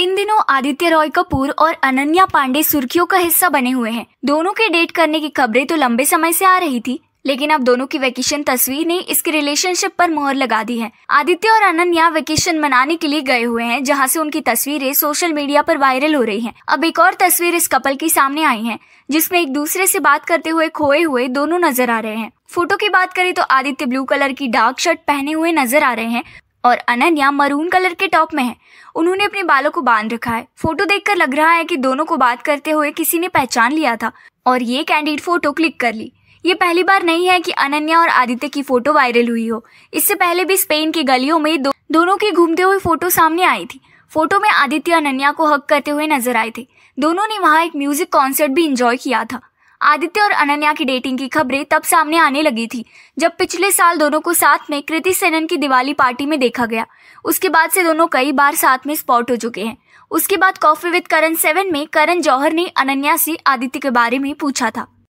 इन दिनों आदित्य रॉय कपूर और अनन्या पांडे सुर्खियों का हिस्सा बने हुए हैं दोनों के डेट करने की खबरें तो लंबे समय से आ रही थी लेकिन अब दोनों की वेकेशन तस्वीर ने इसके रिलेशनशिप पर मोहर लगा दी है आदित्य और अनन्या वेकेशन मनाने के लिए गए हुए हैं जहां से उनकी तस्वीरें सोशल मीडिया पर वायरल हो रही हैं। अब एक और तस्वीर इस कपल की सामने आई है जिसमें एक दूसरे से बात करते हुए खोए हुए दोनों नजर आ रहे हैं फोटो की बात करें तो आदित्य ब्लू कलर की डार्क शर्ट पहने हुए नजर आ रहे हैं और अनन्या मरून कलर के टॉप में है उन्होंने अपने बालों को बांध रखा है फोटो देखकर लग रहा है कि दोनों को बात करते हुए किसी ने पहचान लिया था और ये कैंडिड फोटो क्लिक कर ली ये पहली बार नहीं है कि अनन्या और आदित्य की फोटो वायरल हुई हो इससे पहले भी स्पेन की गलियों में दो, दोनों की घूमते हुए फोटो सामने आई थी फोटो में आदित्य अनन्या को हक करते हुए नजर आए थे दोनों ने वहाँ एक म्यूजिक कॉन्सर्ट भी इंजॉय किया था आदित्य और अनन्या की डेटिंग की खबरें तब सामने आने लगी थी जब पिछले साल दोनों को साथ में कृति सेनन की दिवाली पार्टी में देखा गया उसके बाद से दोनों कई बार साथ में स्पॉट हो चुके हैं उसके बाद कॉफी विद करण सेवन में करण जौहर ने अनन्या से आदित्य के बारे में पूछा था